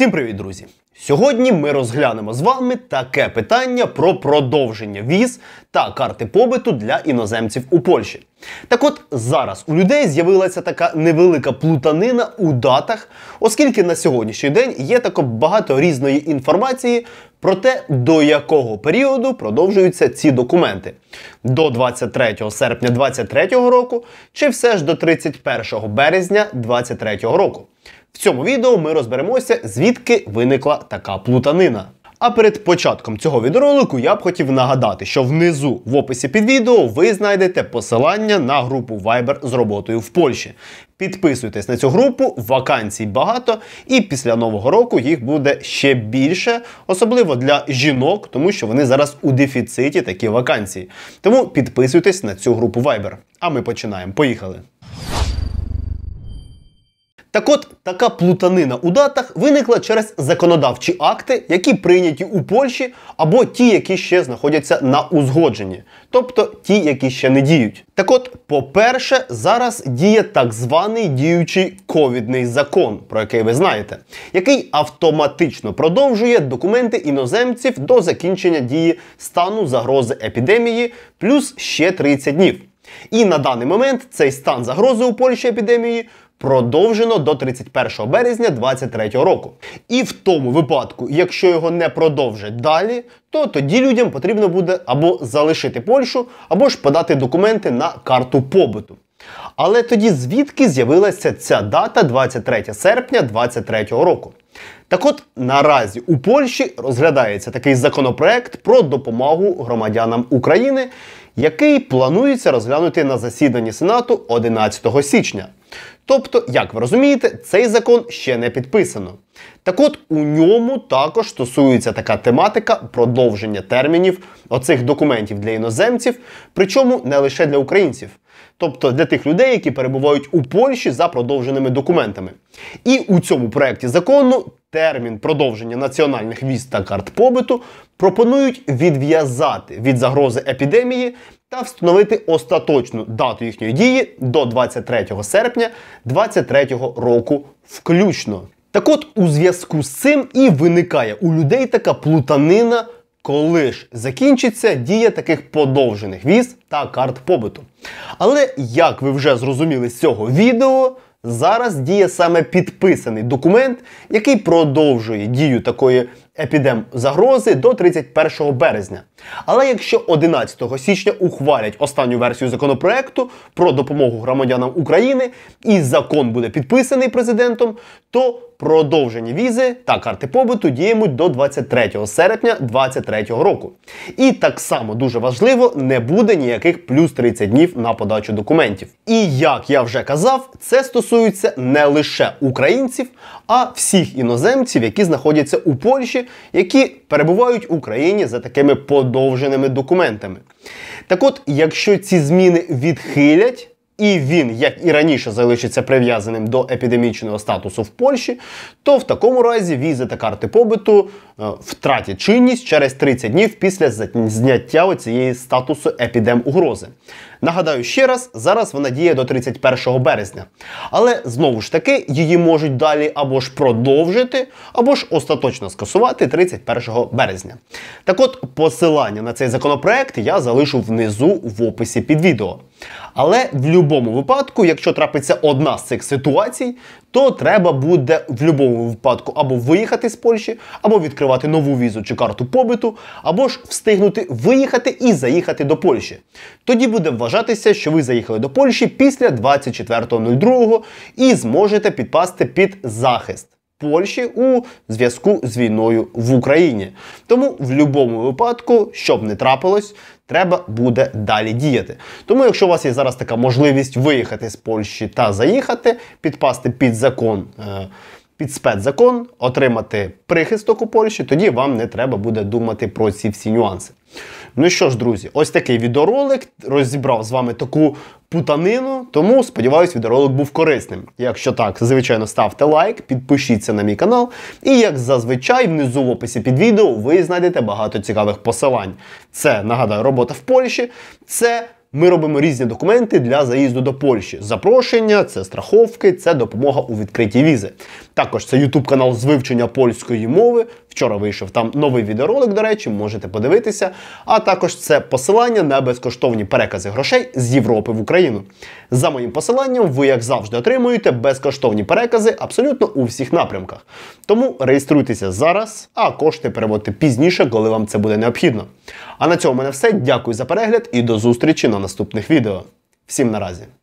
Всім привіт, друзі! Сьогодні ми розглянемо з вами таке питання про продовження віз та карти побиту для іноземців у Польщі. Так от зараз у людей з'явилася така невелика плутанина у датах, оскільки на сьогоднішній день є тако багато різної інформації про те, до якого періоду продовжуються ці документи: до 23 серпня 2023 року чи все ж до 31 березня 2023 року. В цьому відео ми розберемося, звідки виникла така плутанина. А перед початком цього відеоролику я б хотів нагадати, що внизу в описі під відео ви знайдете посилання на групу Viber з роботою в Польщі. Підписуйтесь на цю групу, вакансій багато, і після нового року їх буде ще більше, особливо для жінок, тому що вони зараз у дефіциті такі вакансії. Тому підписуйтесь на цю групу Viber. А ми починаємо. Поїхали! Так от така плутанина у датах виникла через законодавчі акти, які прийняті у Польщі, або ті, які ще знаходяться на узгодженні, тобто ті, які ще не діють. Так от, по-перше, зараз діє так званий діючий ковідний закон, про який ви знаєте, який автоматично продовжує документи іноземців до закінчення дії стану загрози епідемії плюс ще 30 днів. І на даний момент цей стан загрози у Польщі епідемії продовжено до 31 березня 2023 року. І в тому випадку, якщо його не продовжать далі, то тоді людям потрібно буде або залишити Польщу, або ж подати документи на карту побуту. Але тоді звідки з'явилася ця дата 23 серпня 2023 року? Так от наразі у Польщі розглядається такий законопроект про допомогу громадянам України, який планується розглянути на засіданні Сенату 11 січня. Тобто, як ви розумієте, цей закон ще не підписано. Так от у ньому також стосується така тематика продовження термінів оцих документів для іноземців, причому не лише для українців тобто для тих людей, які перебувають у Польщі за продовженими документами. І у цьому проєкті закону термін продовження національних віз та карт побиту пропонують відв'язати від загрози епідемії та встановити остаточну дату їхньої дії до 23 серпня 2023 року, включно. Так от, у зв'язку з цим і виникає у людей така плутанина коли ж закінчиться дія таких подовжених віз та карт побиту. Але як ви вже зрозуміли з цього відео, зараз діє саме підписаний документ, який продовжує дію такої епідем загрози до 31 березня. Але якщо 11 січня ухвалять останню версію законопроекту про допомогу громадянам України і закон буде підписаний президентом, то продовжені візи та карти побуту діємуть до 23 серпня 2023 року. І так само дуже важливо, не буде ніяких плюс 30 днів на подачу документів. І як я вже казав, це стосується не лише українців, а всіх іноземців, які знаходяться у Польщі які перебувають в Україні за такими подовженими документами. Так от, якщо ці зміни відхилять, і він, як і раніше, залишиться прив'язаним до епідемічного статусу в Польщі, то в такому разі візи та карти побиту е, втратять чинність через 30 днів після зняття цієї статусу епідемугрози. Нагадаю ще раз, зараз вона діє до 31 березня. Але знову ж таки її можуть далі або ж продовжити, або ж остаточно скасувати 31 березня. Так от, посилання на цей законопроект я залишу внизу в описі під відео. Але в будь-якому випадку, якщо трапиться одна з цих ситуацій, то треба буде в будь-якому випадку або виїхати з Польщі, або відкривати нову візу чи карту побиту, або ж встигнути виїхати і заїхати до Польщі. Тоді буде вважатися, що ви заїхали до Польщі після 24.02 і зможете підпасти під захист. Польщі у зв'язку з війною в Україні. Тому в будь-якому випадку, щоб не трапилось, треба буде далі діяти. Тому, якщо у вас є зараз така можливість виїхати з Польщі та заїхати, підпасти під закон. Е під спецзакон, отримати прихисток у Польщі, тоді вам не треба буде думати про ці всі нюанси. Ну що ж, друзі, ось такий відеоролик розібрав з вами таку путанину, тому сподіваюсь, відеоролик був корисним. Якщо так, звичайно, ставте лайк, підпишіться на мій канал. І як зазвичай, внизу в описі під відео ви знайдете багато цікавих посилань. Це нагадаю, робота в Польщі. Це ми робимо різні документи для заїзду до Польщі. Запрошення, це страховки, це допомога у відкритій візи. Також це YouTube канал з вивчення польської мови. Вчора вийшов там новий відеоролик, до речі, можете подивитися. А також це посилання на безкоштовні перекази грошей з Європи в Україну. За моїм посиланням, ви, як завжди, отримуєте безкоштовні перекази абсолютно у всіх напрямках. Тому реєструйтеся зараз, а кошти переводьте пізніше, коли вам це буде необхідно. А на цьому в мене все. Дякую за перегляд і до зустрічі на наступних відео. Всім наразі!